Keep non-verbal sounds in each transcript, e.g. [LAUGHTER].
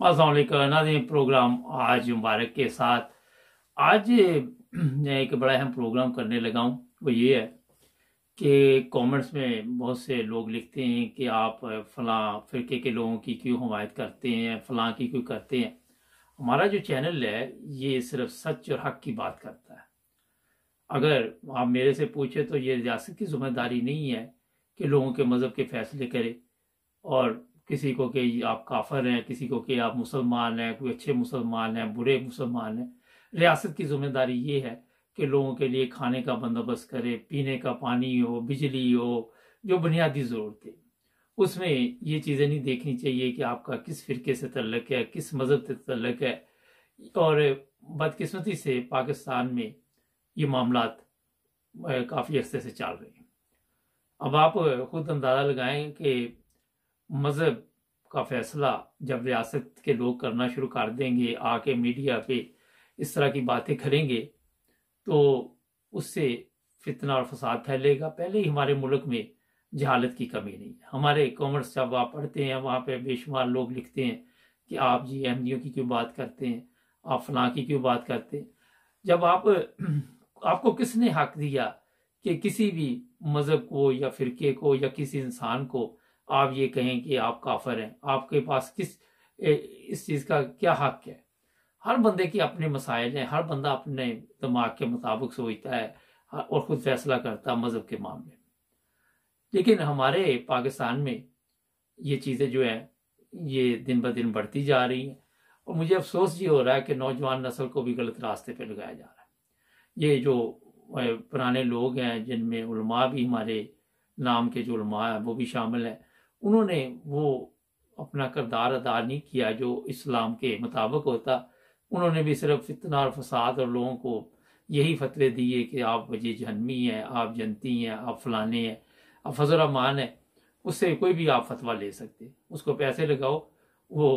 नाजीन प्रोग्राम आज मुबारक के साथ आज मैं एक बड़ा अहम प्रोग्राम करने लगा हूँ वो ये है कि कमेंट्स में बहुत से लोग लिखते हैं कि आप फलां फ़िरके के लोगों की क्यों हमायत करते हैं फलां की क्यों करते हैं हमारा जो चैनल है ये सिर्फ सच और हक की बात करता है अगर आप मेरे से पूछे तो ये रियासत की जिम्मेदारी नहीं है कि लोगों के मज़हब के फैसले करे और किसी को कि आप काफर हैं किसी को कि आप मुसलमान हैं कोई अच्छे मुसलमान हैं बुरे मुसलमान हैं रियासत की जिम्मेदारी ये है कि लोगों के लिए खाने का बंदोबस्त करे पीने का पानी हो बिजली हो जो बुनियादी ज़रूरतें उसमें ये चीज़ें नहीं देखनी चाहिए कि आपका किस फिरके से तल्लक है किस मज़हब से तल्लक है और बदकिस्मती से पाकिस्तान में ये मामला काफ़ी अरसे से चल रहे हैं अब आप खुद अंदाज़ा लगाएं कि मजहब का फैसला जब रियासत के लोग करना शुरू कर देंगे आके मीडिया पे इस तरह की बातें करेंगे तो उससे फितना और फसाद फैलेगा पहले ही हमारे मुल्क में जहालत की कमी नहीं है हमारे कॉमर्स जब आप पढ़ते हैं वहाँ पे बेशुमार लोग लिखते हैं कि आप जी अहमदियों की क्यों बात करते हैं आप फलां की क्यों बात करते हैं जब आप [CLEARS THROAT] आपको किसने हक दिया कि किसी भी मज़हब को या फिरके को या किसी इंसान को आप ये कहें कि आप काफर हैं आपके पास किस इस चीज़ का क्या हक है हर बंदे की अपने मसाइल हैं हर बंदा अपने दिमाग के मुताबिक सोचता है और ख़ुद फैसला करता है मज़हब के मामले में लेकिन हमारे पाकिस्तान में ये चीज़ें जो है ये दिन ब दिन बढ़ती जा रही हैं और मुझे अफसोस ये हो रहा है कि नौजवान नस्ल को भी गलत रास्ते पर लगाया जा रहा है ये जो पुराने लोग हैं जिनमें उलमा भी हमारे नाम के जो उलमा है वो भी शामिल हैं उन्होंने वो अपना करदार अदा नहीं किया जो इस्लाम के मुताबिक होता उन्होंने भी सिर्फ फितना और फसाद और लोगों को यही फतवे दिए कि आप ये जहनमी हैं आप जनती हैं आप फलाने हैं आप फजल अमान हैं उससे कोई भी आप फतवा ले सकते उसको पैसे लगाओ वो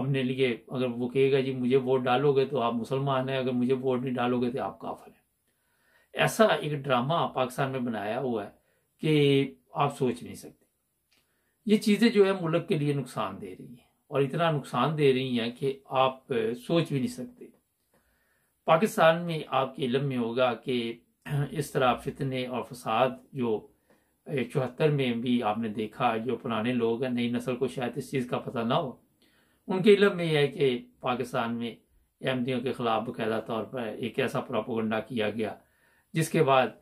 अपने लिए अगर वो कहेगा जी मुझे वोट डालोगे तो आप मुसलमान हैं अगर मुझे वोट नहीं डालोगे तो आप काफिर हैं ऐसा एक ड्रामा पाकिस्तान में बनाया हुआ है कि आप सोच नहीं सकते ये चीज़ें जो है मुल्क के लिए नुकसान दे रही हैं और इतना नुकसान दे रही हैं कि आप सोच भी नहीं सकते पाकिस्तान में आपके इलम में होगा कि [CLEARS THROAT] इस तरह फितने और फसाद जो चौहत्तर में भी आपने देखा जो पुराने लोग हैं नई नस्ल को शायद इस चीज़ का पता ना हो उनके इलम में यह है कि पाकिस्तान में अहमदियों के ख़िलाफ़ बाकायदा तौर पर एक ऐसा प्रोपोगंडा किया गया जिसके बाद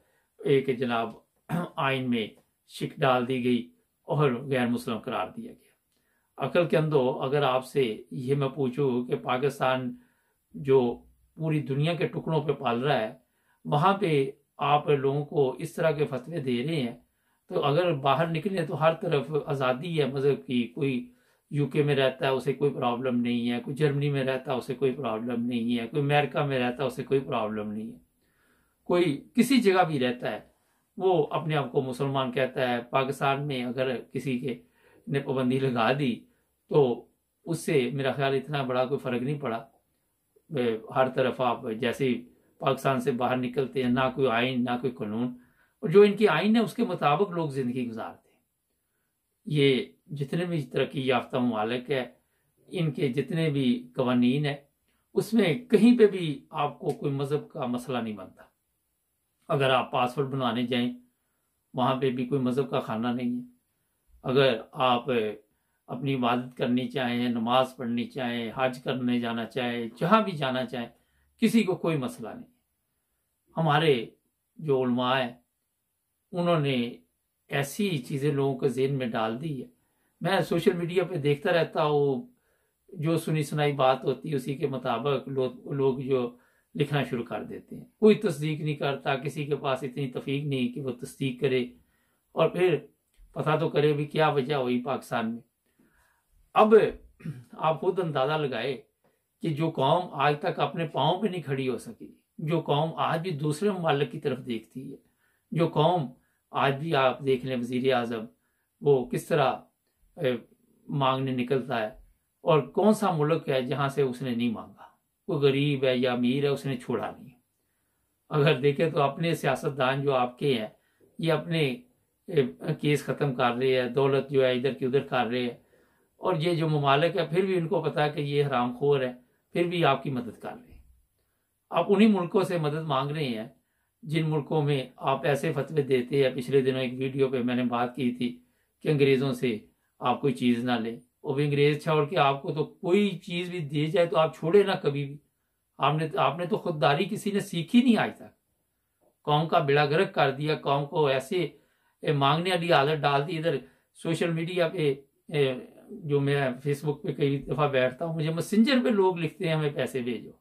एक जनाब [CLEARS THROAT] आइन में शिक डाल दी गई और गैर मुस्लिम करार दिया गया अकल के अंदो अगर आपसे ये मैं पूछूं कि पाकिस्तान जो पूरी दुनिया के टुकड़ों पे पाल रहा है वहां पे आप लोगों को इस तरह के फतवे दे रहे हैं तो अगर बाहर निकले तो हर तरफ आज़ादी है मज़हब की कोई यूके में रहता है उसे कोई प्रॉब्लम नहीं है कोई जर्मनी में रहता है उसे कोई प्रॉब्लम नहीं है कोई अमेरिका में रहता है उसे कोई प्रॉब्लम नहीं है कोई किसी जगह भी रहता है वो अपने आप को मुसलमान कहता है पाकिस्तान में अगर किसी के ने पाबंदी लगा दी तो उससे मेरा ख्याल इतना बड़ा कोई फर्क नहीं पड़ा हर तरफ आप जैसे पाकिस्तान से बाहर निकलते हैं ना कोई आइन ना कोई कानून और जो इनकी आइन है उसके मुताबिक लोग जिंदगी गुजारते हैं ये जितने भी तरक्की याफ्ता ममालिक है इनके जितने भी कवानीन है उसमें कहीं पे भी आपको कोई मज़हब का मसला नहीं बनता अगर आप पासवर्ड बनाने जाएं वहाँ पे भी कोई मज़हब का खाना नहीं है अगर आप अपनी इबादत करनी चाहें नमाज पढ़नी चाहें हज करने जाना चाहें जहाँ भी जाना चाहें किसी को कोई मसला नहीं हमारे जो उलमा है उन्होंने ऐसी चीज़ें लोगों के जेन में डाल दी है मैं सोशल मीडिया पे देखता रहता हूँ जो सुनी सुनाई बात होती है उसी के मुताबिक लोग लो जो लिखना शुरू कर देते हैं कोई तस्दीक नहीं करता किसी के पास इतनी तफीक नहीं कि वो तस्दीक करे और फिर पता तो करे भी क्या वजह हुई पाकिस्तान में अब आप खुद अंदाजा लगाए कि जो कौम आज तक अपने पाँव पे नहीं खड़ी हो सकी जो कौम आज भी दूसरे ममालक की तरफ देखती है जो कौम आज भी आप देख लें वजीर अजम वो किस तरह मांगने निकलता है और कौन सा मुल्क है जहाँ से उसने नहीं मांगा वो गरीब है या अमीर है उसने छोड़ा नहीं अगर देखें तो अपने सियासतदान जो आपके हैं ये अपने केस ख़त्म कर रहे हैं दौलत जो है इधर की उधर कर रहे हैं और ये जो ममालिक है फिर भी उनको पता है कि ये हराम खोर है फिर भी आपकी मदद कर रहे हैं आप उन्हीं मुल्कों से मदद मांग रहे हैं जिन मुल्कों में आप ऐसे फतवे देते हैं पिछले दिनों एक वीडियो पे मैंने बात की थी कि अंग्रेज़ों से आप कोई चीज़ ना लें वो भी अंग्रेज छोड़ के आपको तो कोई चीज भी दी जाए तो आप छोड़े ना कभी भी आपने आपने तो खुददारी किसी ने सीखी नहीं आज तक कौम का बिड़ा गर्क कर दिया कौम को ऐसे मांगने वाली आदत डाल दी इधर सोशल मीडिया पे जो मैं फेसबुक पे कई दफा बैठता हूँ मुझे मैसेंजर पे लोग लिखते हैं हमें पैसे भेजो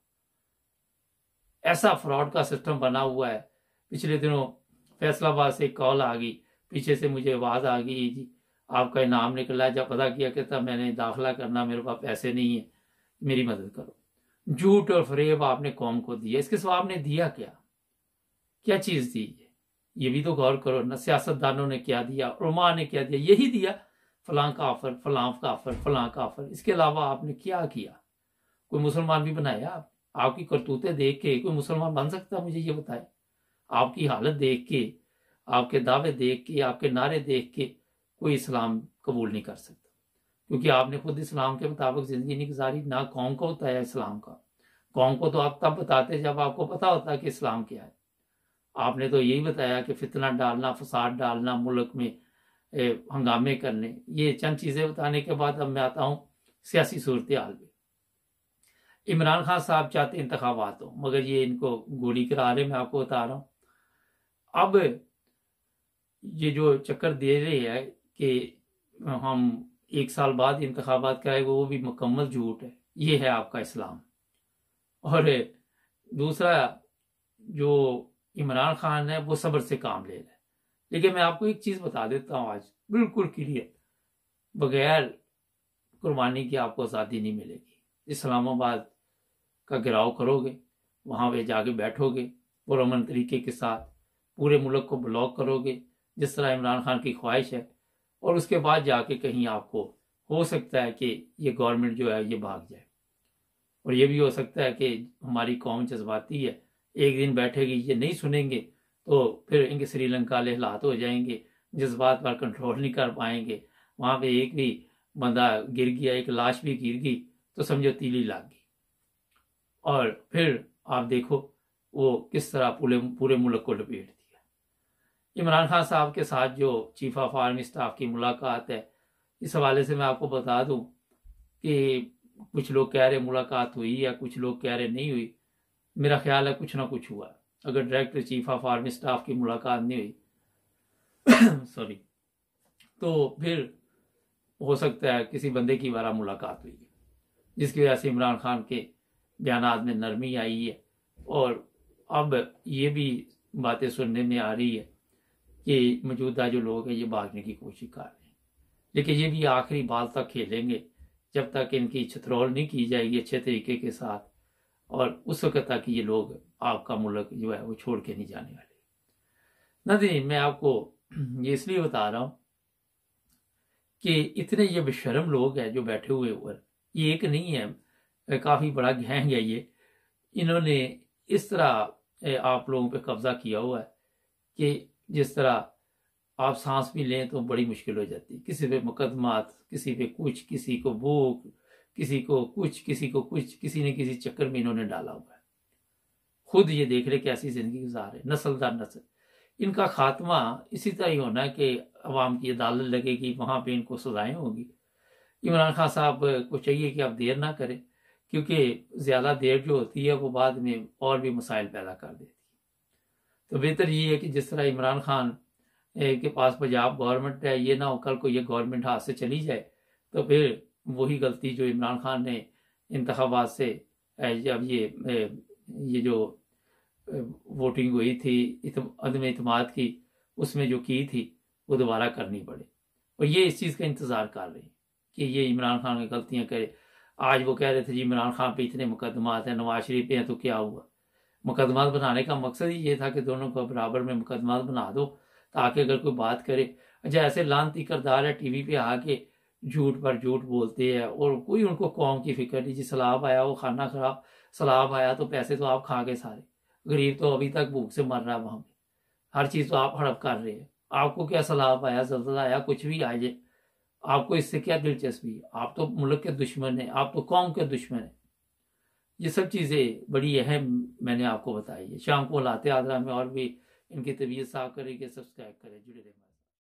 ऐसा फ्रॉड का सिस्टम बना हुआ है पिछले दिनों फैसलाबाद से कॉल आ गई पीछे से मुझे आवाज आ गई जी आपका इनाम निकला जब पता किया कि तब मैंने दाखिला करना मेरे पास पैसे नहीं है मेरी मदद करो झूठ और फरेब आपने कौम को दिया इसके सिवा आपने दिया क्या क्या चीज दी ये भी तो गौर करो ना सियासतदानों ने क्या दिया उमा ने क्या दिया यही दिया फलां का आफर फलां का आफर फलां का आफर इसके अलावा आपने क्या किया कोई मुसलमान भी बनाया आप आपकी करतूतें देख के कोई मुसलमान बन सकता मुझे ये बताए आपकी हालत देख के आपके दावे देख के आपके नारे देख के कोई इस्लाम कबूल नहीं कर सकता क्योंकि आपने खुद इस्लाम के मुताबिक जिंदगी नहीं गुजारी ना कौम को होता है इस्लाम का कौम को तो आप तब बताते जब आपको पता होता कि इस्लाम क्या है आपने तो यही बताया कि फितना डालना फसाद डालना मुल्क में हंगामे करने ये चंद चीज़ें बताने के बाद अब मैं आता हूँ सियासी सूरत हाल में इमरान खान साहब चाहते इंतबात हो मगर ये इनको गोली करा रहे मैं आपको बता रहा हूँ अब ये जो चक्कर दे रही है कि हम एक साल बाद इंतबात कराएंगे वो भी मुकम्मल झूठ है ये है आपका इस्लाम और दूसरा जो इमरान खान है वो सब्र से काम ले रहा है लेकिन मैं आपको एक चीज़ बता देता हूँ आज बिल्कुल क्लियर बगैर कुर्बानी की आपको आज़ादी नहीं मिलेगी इस्लामाबाद का घिराव करोगे वहां पे जाके बैठोगे पुरमन तरीके के साथ पूरे मुल्क को ब्लॉक करोगे जिस तरह इमरान खान की ख्वाहिश है और उसके बाद जाके कहीं आपको हो सकता है कि ये गवर्नमेंट जो है ये भाग जाए और ये भी हो सकता है कि हमारी कौम जज्बाती है एक दिन बैठेगी ये नहीं सुनेंगे तो फिर इनके श्रीलंका वाले हालात हो जाएंगे जज्बात पर कंट्रोल नहीं कर पाएंगे वहाँ पे एक भी बंदा गिर गया एक लाश भी गिर गई तो समझो तीली लाग गई और फिर आप देखो वो किस तरह पूरे पूरे मुल्क को लपेट इमरान खान साहब के साथ जो चीफ ऑफ आर्मी स्टाफ की मुलाकात है इस हवाले से मैं आपको बता दूं कि कुछ लोग कह रहे मुलाकात हुई या कुछ लोग कह रहे नहीं हुई मेरा ख्याल है कुछ ना कुछ हुआ अगर director chief of army staff की मुलाकात नहीं हुई सॉरी [COUGHS] तो फिर हो सकता है किसी बंदे की बारह मुलाकात हुई जिसकी वजह से इमरान खान के बयान में नरमी आई है और अब ये भी बातें सुनने में आ रही है ये मौजूदा जो लोग हैं ये भागने की कोशिश कर रहे हैं लेकिन ये भी आखिरी बाल तक खेलेंगे जब तक इनकी छतरौल नहीं की जाएगी अच्छे तरीके के साथ और उस वक्त तक ये लोग आपका मुल्क जो है वो छोड़ के नहीं जाने वाले नदी मैं आपको [CLEARS THROAT] ये इसलिए बता रहा हूँ कि इतने ये बेशरम लोग हैं जो बैठे हुए ऊपर ये एक नहीं है काफ़ी बड़ा गैंग है ये इन्होंने इस तरह आप लोगों पे कब्जा किया हुआ है कि जिस तरह आप सांस भी लें तो बड़ी मुश्किल हो जाती है किसी पे मुकदमात किसी पे कुछ किसी को भूख किसी को कुछ किसी को कुछ किसी ने किसी चक्कर में इन्होंने डाला हुआ है खुद ये देख रहे कैसी जिंदगी गुजार है नस्ल दर नस्ल इनका खात्मा इसी तरह ही होना है कि अवाम की अदालत लगेगी वहां पे इनको सजाएं होगी इमरान खान साहब को चाहिए कि आप देर ना करें क्योंकि ज़्यादा देर जो होती है वो बाद में और भी मसाइल पैदा कर देती है तो बेहतर ये है कि जिस तरह इमरान खान के पास पंजाब गवर्नमेंट है ये ना हो कल को ये गवर्नमेंट हाथ से चली जाए तो फिर वही गलती जो इमरान खान ने इंतबात से जब ये ये जो वोटिंग हुई थी अदम अतमाद की उसमें जो की थी वो दोबारा करनी पड़े और ये इस चीज़ का इंतज़ार कर रही कि ये इमरान खान की गलतियाँ करे आज वो कह रहे थे जी इमरान खान पे इतने मुकदमात हैं नवाज शरीफ पे हैं तो क्या हुआ मुकदमा बनाने का मकसद ही ये था कि दोनों को बराबर में मुकदमा बना दो ताकि अगर कोई बात करे अच्छा, ऐसे लानती करदार है टीवी पे आके झूठ पर झूठ बोलते हैं और कोई उनको कौम की फिक्र नहीं जी सलाब आया वो खाना खराब सलाब आया तो पैसे तो आप खा गए सारे गरीब तो अभी तक भूख से मर रहा है वहां हर चीज तो आप हड़प कर रहे हैं आपको क्या सलाब आया जल्दा आया कुछ भी आ जाए आपको इससे क्या दिलचस्पी आप तो मुल्क के दुश्मन है आप तो कौम के दुश्मन है ये सब चीज़ें बड़ी अहम मैंने आपको बताई है शाम को लाते आदरा में और भी इनकी तबीयत साफ करें कि सब्सक्राइब करें जुड़े रहें